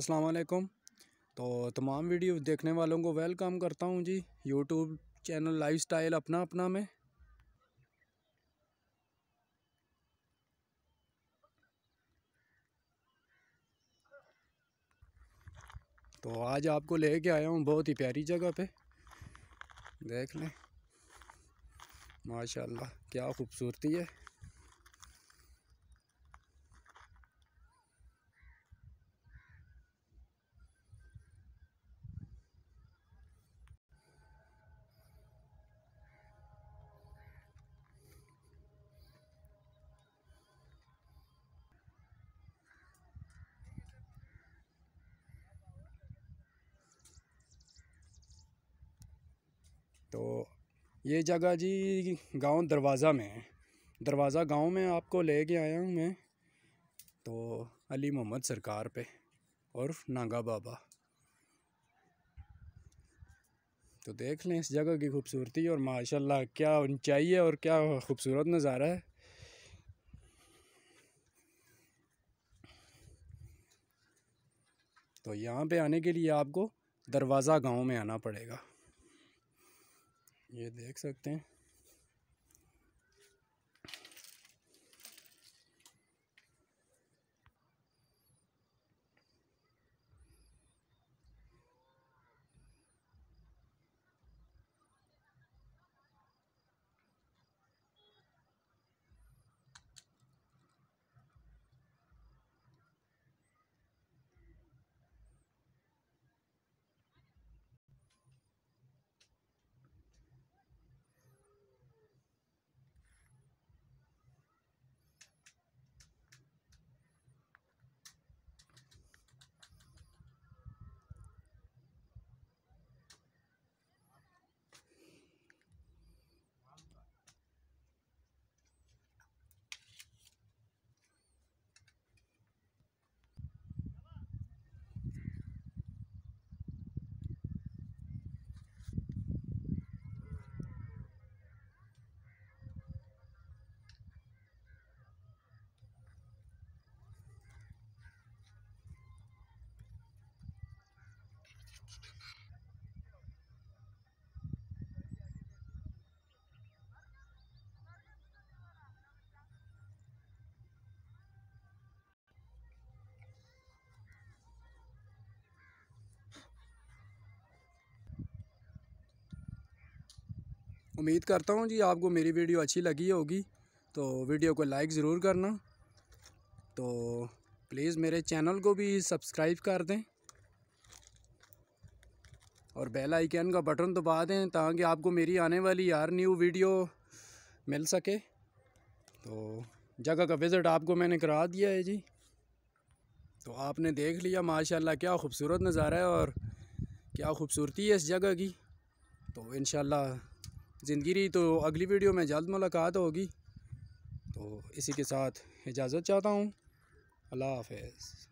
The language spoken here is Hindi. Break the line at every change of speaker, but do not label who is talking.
अस्सलाम वालेकुम तो तमाम वीडियो देखने वालों को वेलकम करता हूँ जी यूट्यूब चैनल लाइफस्टाइल अपना अपना में तो आज आपको लेके आया हूँ बहुत ही प्यारी जगह पे देख लें माशाल्लाह क्या खूबसूरती है तो ये जगह जी गांव दरवाज़ा में है दरवाज़ा गांव में आपको ले के आया हूँ मैं तो अली मोहम्मद सरकार पे और नागा बाबा तो देख लें इस जगह की खूबसूरती और माशाल्लाह क्या ऊंचाई है और क्या खूबसूरत नज़ारा है तो यहाँ पे आने के लिए आपको दरवाज़ा गांव में आना पड़ेगा ये देख सकते हैं। उम्मीद करता हूँ जी आपको मेरी वीडियो अच्छी लगी होगी तो वीडियो को लाइक ज़रूर करना तो प्लीज़ मेरे चैनल को भी सब्सक्राइब कर दें और बेल आइकन का बटन दबा दें ताकि आपको मेरी आने वाली हर न्यू वीडियो मिल सके तो जगह का विज़िट आपको मैंने करा दिया है जी तो आपने देख लिया माशाल्लाह क्या खूबसूरत नज़ारा है और क्या खूबसूरती है इस जगह की तो इन ज़िंदगी रही तो अगली वीडियो में जल्द मुलाकात होगी तो इसी के साथ इजाज़त चाहता हूँ अल्लाह हाफ